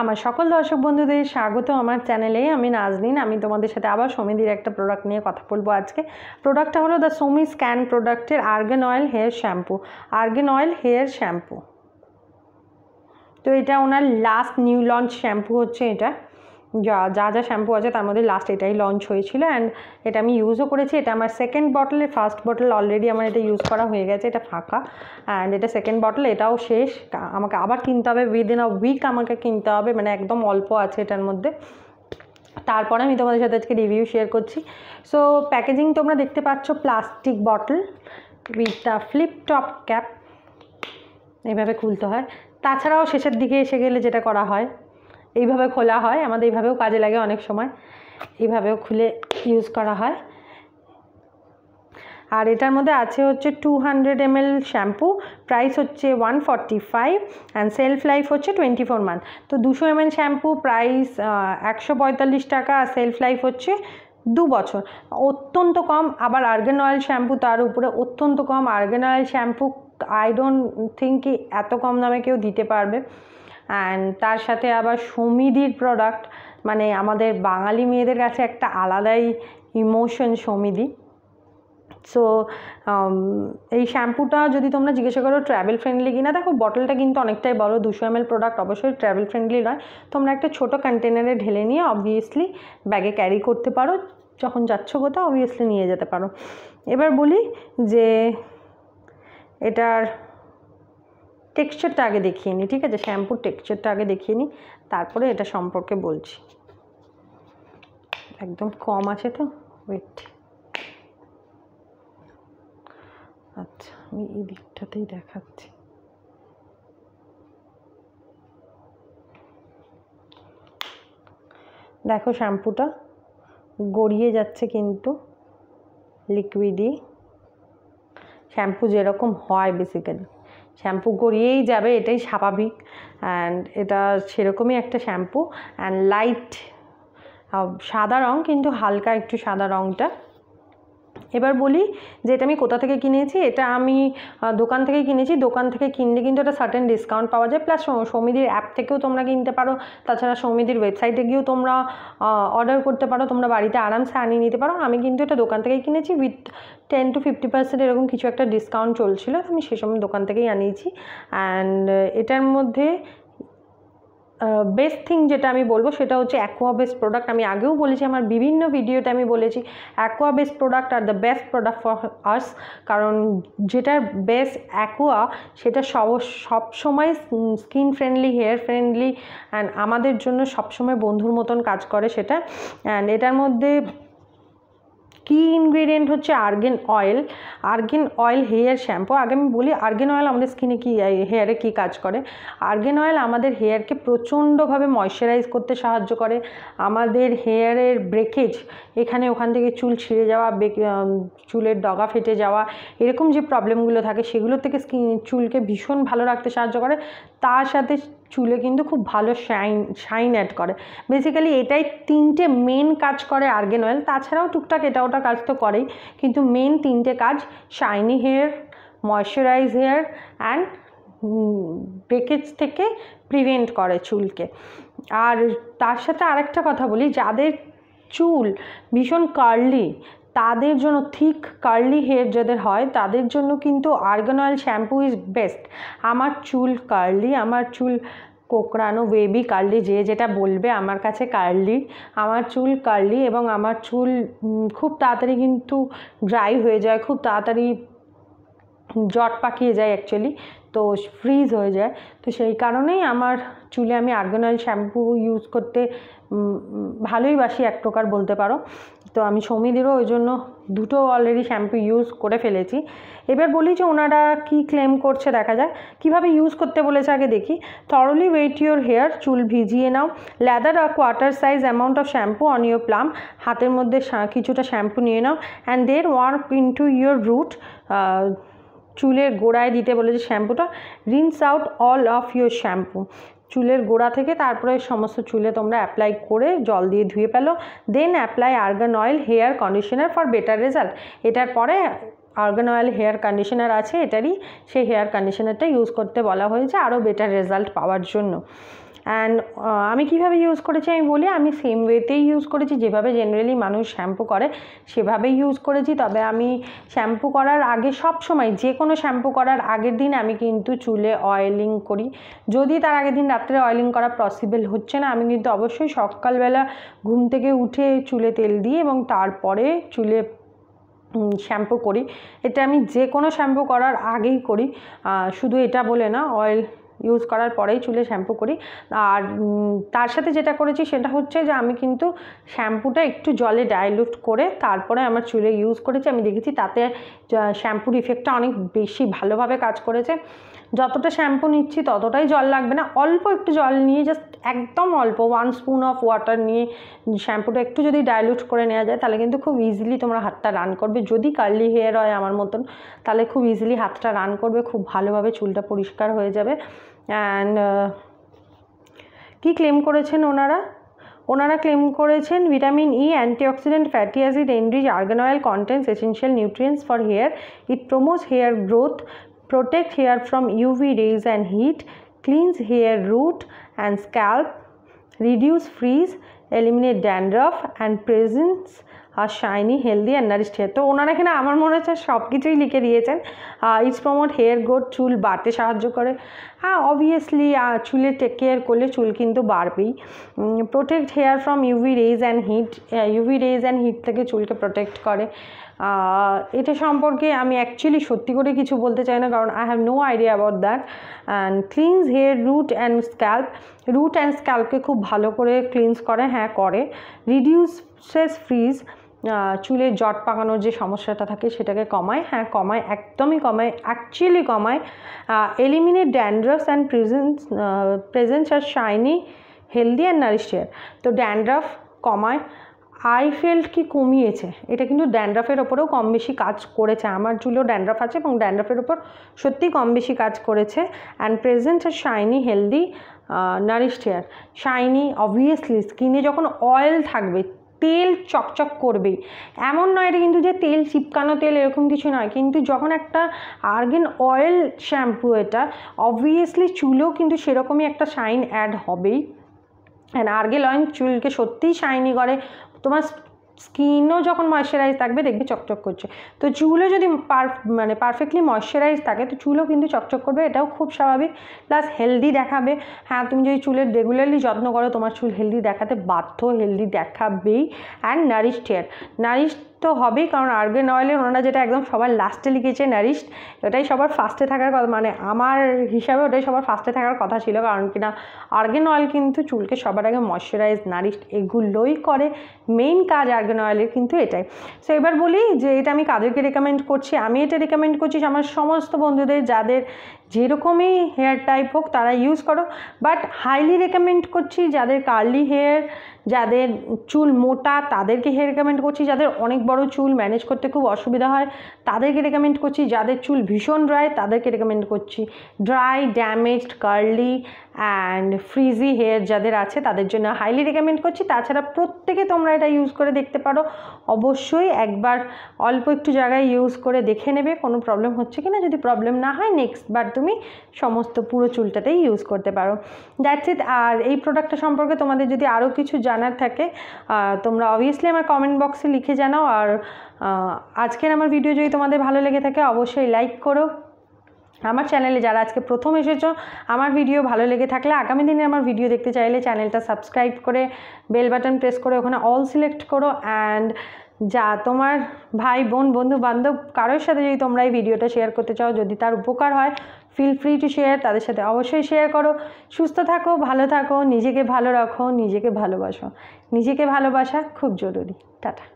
আমার সকল দর্শক বন্ধুদের স্বাগত আমার চ্যানেলে আমি নাজনিন আমি তোমাদের সাথে আবার সমিদির একটা প্রোডাক্ট নিয়ে কথা বলবো আজকে প্রোডাক্টটা হলো দ্য সোমি স্ক্যান প্রোডাক্টের argan oil hair shampoo argan oil hair shampoo তো এটা ওনার লাস্ট নিউ লঞ্চ শ্যাম্পু হচ্ছে এটা যা যা যা শ্যাম্পু আছে তার মধ্যে লাস্ট এটাই লঞ্চ হয়েছিল অ্যান্ড এটা আমি ইউজও করেছি এটা আমার সেকেন্ড বটলে ফার্স্ট বটল অলরেডি আমার এটা ইউজ করা হয়ে গেছে এটা ফাঁকা অ্যান্ড এটা সেকেন্ড বটল এটাও শেষ আমাকে আবার কিনতে হবে উইদিন আ উইক আমাকে কিনতে হবে মানে একদম অল্প আছে এটার মধ্যে তারপরে আমি তোমাদের সাথে আজকে রিভিউ শেয়ার করছি সো প্যাকেজিং তোমরা দেখতে পাচ্ছ plastic bottle with flip top cap এইভাবে খুলতে হয় তাছাড়াও শেষের দিকে এসে গেলে যেটা করা হয় এইভাবে খোলা হয় আমাদের এইভাবেও কাজে লাগে অনেক সময় এইভাবেও খুলে ইউজ করা হয় আর এটার মধ্যে আছে হচ্ছে two hundred ML shampoo price হচ্ছে one forty five and shelf life হচ্ছে টোয়েন্টি ফোর মান্থ তো দুশো এমএল শ্যাম্পু প্রাইস একশো পঁয়তাল্লিশ টাকা আর সেলফ লাইফ হচ্ছে দু বছর অত্যন্ত কম আবার আর্গেন অয়েল শ্যাম্পু তার উপরে অত্যন্ত কম argan oil shampoo I don't think কি এত কম দামে কেউ দিতে পারবে অ্যান্ড তার সাথে আবার সমিধির প্রোডাক্ট মানে আমাদের বাঙালি মেয়েদের কাছে একটা আলাদাই ইমোশন সমিধি সো এই শ্যাম্পুটা যদি তোমরা জিজ্ঞাসা করো ট্র্যাভেল ফ্রেন্ডলি কিনা দেখো বটলটা কিন্তু অনেকটাই বড় দুশো এম প্রোডাক্ট অবশ্যই ট্র্যাভেল ফ্রেন্ডলি নয় তোমরা একটা ছোট কন্টেনারে ঢেলে নিয়ে অবভিয়াসলি ব্যাগে ক্যারি করতে পারো যখন যাচ্ছ কোথাও অবভিয়াসলি নিয়ে যেতে পারো এবার বলি যে এটার টেক্সচারটা আগে দেখিয়ে নিই ঠিক আছে শ্যাম্পুর টেক্সচারটা আগে দেখিয়ে নিই তারপরে এটা সম্পর্কে বলছি একদম কম আছে তো ওয়েট আচ্ছা আমি এই দিকটাতেই দেখাচ্ছি দেখো শ্যাম্পুটা গড়িয়ে যাচ্ছে কিন্তু লিকুইডই শ্যাম্পু যেরকম হয় বেসিক্যালি শ্যাম্পু করিয়েই যাবে এটাই স্বাভাবিক অ্যান্ড এটা সেরকমই একটা শ্যাম্পু অ্যান্ড লাইট সাদা রং কিন্তু হালকা একটু সাদা রংটা এবার বলি যে এটা আমি কোথা থেকে কিনেছি এটা আমি দোকান থেকে কিনেছি দোকান থেকে কিনলে কিন্তু একটা সার্টেন ডিসকাউন্ট পাওয়া যায় প্লাস সৌমিদির অ্যাপ থেকেও তোমরা কিনতে পারো তাছাড়া সৌমিদির ওয়েবসাইটে গিয়েও তোমরা অর্ডার করতে পারো তোমরা বাড়িতে আরামসে আনিয়ে নিতে পারো আমি কিন্তু এটা দোকান থেকেই কিনেছি with ten to fifty percent এরকম কিছু একটা ডিসকাউন্ট চলছিল আমি সে সময় দোকান থেকেই আনিয়েছি অ্যান্ড এটার মধ্যে বেস্ট থিং যেটা আমি বলবো সেটা হচ্ছে অ্যাকোয়া বেস্ট প্রোডাক্ট আমি আগেও বলেছি আমার বিভিন্ন ভিডিওতে আমি বলেছি অ্যাকোয়া বেস্ট প্রোডাক্ট আর the best product for ours কারণ যেটার বেস্ট অ্যাকোয়া সেটা সব সবসময় skin friendly hair friendly and আমাদের জন্য সবসময় বন্ধুর মতন কাজ করে সেটা অ্যান্ড এটার মধ্যে কি ইনগ্রিডিয়েন্ট হচ্ছে argan oil argan oil hair shampoo আগে আমি বলি আর্গেন অয়েল আমাদের স্কিনে কী হেয়ারে কী কাজ করে আর্গেন অয়েল আমাদের হেয়ারকে প্রচণ্ডভাবে ময়শ্চারাইজ করতে সাহায্য করে আমাদের হেয়ারের ব্রেকেজ এখানে ওখান থেকে চুল ছিঁড়ে যাওয়া চুলের ডগা ফেটে যাওয়া এরকম যে প্রবলেমগুলো থাকে সেগুলো থেকে স্কিন চুলকে ভীষণ ভালো রাখতে সাহায্য করে তার সাথে চুলে কিন্তু খুব ভালো শাইন শাইন অ্যাড করে বেসিক্যালি এটাই তিনটে মেন কাজ করে আর্গেন অয়েল তাছাড়াও টুকটাক এটা ওটা কাজ তো করেই কিন্তু মেন তিনটে কাজ shiny hair moisturise hair and breakage থেকে প্রিভেন্ট করে চুলকে আর তার সাথে আরেকটা কথা বলি যাদের চুল ভীষণ কার্লি তাদের জন্য থিক কার্লি হেয়ার যাদের হয় তাদের জন্য কিন্তু argan oil shampoo is best আমার চুল কার্লি আমার চুল কোকড়ানো বেবি কার্লি যে যেটা বলবে আমার কাছে কার্লি আমার চুল কার্লি এবং আমার চুল খুব তাড়াতাড়ি কিন্তু ড্রাই হয়ে যায় খুব তাড়াতাড়ি জট পাকিয়ে যায় অ্যাকচুয়ালি তো ফ্রিজ হয়ে যায় তো সেই কারণেই আমার চুলে আমি অয়েল শ্যাম্পু ইউজ করতে ভালোই বাসি এক প্রকার বলতে পারো তো আমি সমীদেরও ওই জন্য দুটো অলরেডি শ্যাম্পু ইউজ করে ফেলেছি এবার বলি যে ওনারা কি ক্লেম করছে দেখা যাক কিভাবে ইউজ করতে বলেছে আগে দেখি থরলি ওয়েট ইউর হেয়ার চুল ভিজিয়ে নাও লেদার আর quarter size amount of shampoo on your palm হাতের মধ্যে কিছুটা শ্যাম্পু নিয়ে নাও and then work to your root চুলের গোড়ায় দিতে বলেছে শ্যাম্পুটা rinse out all of your shampoo চুলের গোড়া থেকে তারপরে সমস্ত চুলে তোমরা অ্যাপ্লাই করে জল দিয়ে ধুয়ে ফেলো then apply argan oil hair conditioner for better result এটার পরে আর্গান অয়েল হেয়ার কন্ডিশনার আছে এটারই সেই হেয়ার কন্ডিশনারটা ইউজ করতে বলা হয়েছে আরও বেটার রেজাল্ট পাওয়ার জন্য অ্যান্ড আমি কিভাবে ইউজ করেছি আমি বলি আমি সেম ওয়েতেই ইউজ করেছি যেভাবে জেনারেলি মানুষ শ্যাম্পু করে সেভাবেই ইউজ করেছি তবে আমি শ্যাম্পু করার আগে সব সময় যে কোনো শ্যাম্পু করার আগের দিন আমি কিন্তু চুলে অয়েলিং করি যদি তার আগের দিন রাত্রে অয়েলিং করা পসিবল হচ্ছে না আমি কিন্তু অবশ্যই সকালবেলা ঘুম থেকে উঠে চুলে তেল দিই এবং তারপরে চুলে শ্যাম্পু করি এটা আমি যে কোনো শ্যাম্পু করার আগেই করি শুধু এটা বলে না অয়েল ইউজ করার পরেই চুলে শ্যাম্পু করি আর তার সাথে যেটা করেছি সেটা হচ্ছে যে আমি কিন্তু শ্যাম্পুটা একটু জলে ডাইলুট করে তারপরে আমার চুলে ইউজ করেছি আমি দেখেছি তাতে শ্যাম্পুর ইফেক্টটা অনেক বেশি ভালোভাবে কাজ করেছে যতটা শ্যাম্পু নিচ্ছি ততটাই জল লাগবে না অল্প একটু জল নিয়ে জাস্ট একদম অল্প ওয়ান স্পুন অফ ওয়াটার নিয়ে শ্যাম্পুটা একটু যদি ডাইলুট করে নেওয়া যায় তাহলে কিন্তু খুব ইজিলি তোমরা হাতটা রান করবে যদি কার্লি হেয়ার হয় আমার মতন তাহলে খুব ইজিলি হাতটা রান করবে খুব ভালোভাবে চুলটা পরিষ্কার হয়ে যাবে অ্যান্ড uh, কি ক্লেম করেছেন ওনারা ওনারা ক্লেম করেছেন vitamin E antioxidant fatty acid এন্ড্রিজ argan oil contents essential nutrients for hair it promotes hair growth protect hair from UV rays and heat, cleans hair root and scalp, reduce freeze, eliminate dandruff and presents আর shiny healthy and nourished hair তো ওনারা এখানে আমার মনে হচ্ছে সব কিছুই লিখে দিয়েছেন ইটস প্রমোট হেয়ার গ্রোথ চুল বাড়তে সাহায্য করে হ্যাঁ অবভিয়াসলি চুলে টেক কেয়ার করলে চুল কিন্তু বাড়বেই protect hair from UV rays and heat UV rays and heat থেকে চুলকে প্রোটেক্ট করে এটা সম্পর্কে আমি অ্যাকচুয়ালি সত্যি করে কিছু বলতে চাই না কারণ I have no idea about that and cleanse hair root and scalp root and স্ক্যাল্পকে খুব ভালো করে ক্লিনস করে হ্যাঁ করে রিডিউসেস ফ্রিজ চুলে জট পাকানোর যে সমস্যাটা থাকে সেটাকে কমায় হ্যাঁ কমায় একদমই কমায় অ্যাকচুয়ালি কমায় eliminate dandruffs and presents presents আর শাইনি হেলদি অ্যান্ড নারিশ তো ড্যান্ড্রাফ কমায় আই ফেল্ট কি কমিয়েছে এটা কিন্তু ড্যান্ড্রাফের ওপরেও কম বেশি কাজ করেছে আমার চুলেও ড্যান্ড্রাফ আছে এবং ড্যান্ড্রাফের ওপর সত্যিই কম বেশি কাজ করেছে and present shiny healthy nourish hair shiny obviously স্কিনে যখন অয়েল থাকবে তেল চকচক করবে এমন নয় এটা কিন্তু যে তেল চিপকানো তেল এরকম কিছু নয় কিন্তু যখন একটা আর্গেন অয়েল শ্যাম্পু এটা অবভিয়াসলি চুলেও কিন্তু সেরকমই একটা শাইন অ্যাড হবেই অ্যান্ড আর্গেল অয়েল চুলকে সত্যিই শাইনি করে তোমার স্কিনও যখন ময়শ্চারাইজ থাকবে দেখবে চকচক করছে তো চুলও যদি পার মানে পারফেক্টলি ময়শ্চারাইজ থাকে তো চুলও কিন্তু চকচক করবে এটাও খুব স্বাভাবিক প্লাস হেলদি দেখাবে হ্যাঁ তুমি যদি চুলের রেগুলারলি যত্ন করো তোমার চুল হেলদি দেখাতে বাধ্য হেলদি দেখাবেই অ্যান্ড নারিশ টেয়ার নারিশ তো হবেই কারণ আর্গেন অয়েলে ওনারা যেটা একদম সবার লাস্টে লিখেছে নারিশ ওটাই সবার ফার্স্টে থাকার কথা মানে আমার হিসাবে ওটাই সবার ফার্স্টে থাকার কথা ছিল কারণ কিনা আর্গেন অয়েল কিন্তু চুলকে সবার আগে ময়শ্চারাইজ নারিশ এগুলোই করে মেইন কাজ আর্গেন অয়েলের কিন্তু এটাই সো এবার বলি যে এটা আমি কাদেরকে রেকমেন্ড করছি আমি এটা রেকমেন্ড করছি আমার সমস্ত বন্ধুদের যাদের যেরকমই হেয়ার টাইপ হোক তারা ইউজ করো বাট হাইলি রেকমেন্ড করছি যাদের কার্লি হেয়ার যাদের চুল মোটা তাদেরকে হেয়ার রেকমেন্ড করছি যাদের অনেক বড় চুল ম্যানেজ করতে খুব অসুবিধা হয় তাদেরকে রেকমেন্ড করছি যাদের চুল ভীষণ ড্রাই তাদেরকে রেকমেন্ড করছি dry damaged curly and frizzy hair যাদের আছে তাদের জন্য হাইলি রেকমেন্ড করছি তাছাড়া প্রত্যেকে তোমরা এটা ইউজ করে দেখতে পারো অবশ্যই একবার অল্প একটু জায়গায় ইউজ করে দেখে নেবে কোনো প্রবলেম হচ্ছে কি না যদি প্রবলেম না হয় নেক্সট বার তুমি সমস্ত পুরো চুলটাতেই ইউজ করতে পারো দ্যাটস ইট আর এই প্রোডাক্টটা সম্পর্কে তোমাদের যদি আরও কিছু জানার থাকে তোমরা অবভিয়াসলি আমার কমেন্ট বক্সে লিখে জানাও আর আজকের আমার ভিডিও যদি তোমাদের ভালো লেগে থাকে অবশ্যই লাইক করো আমার চ্যানেলে যারা আজকে প্রথম এসেছো আমার ভিডিও ভালো লেগে থাকলে আগামী দিনে আমার ভিডিও দেখতে চাইলে চ্যানেলটা সাবস্ক্রাইব করে বেল বাটন প্রেস করে ওখানে অল সিলেক্ট করো অ্যান্ড যা তোমার ভাই বোন বন্ধু বান্ধব কারোর সাথে যদি তোমরা এই ভিডিওটা শেয়ার করতে চাও যদি তার উপকার হয় ফিল ফ্রি টু শেয়ার তাদের সাথে অবশ্যই শেয়ার করো সুস্থ থাকো ভালো থাকো নিজেকে ভালো রাখো নিজেকে ভালোবাসো নিজেকে ভালোবাসা খুব জরুরি টাটা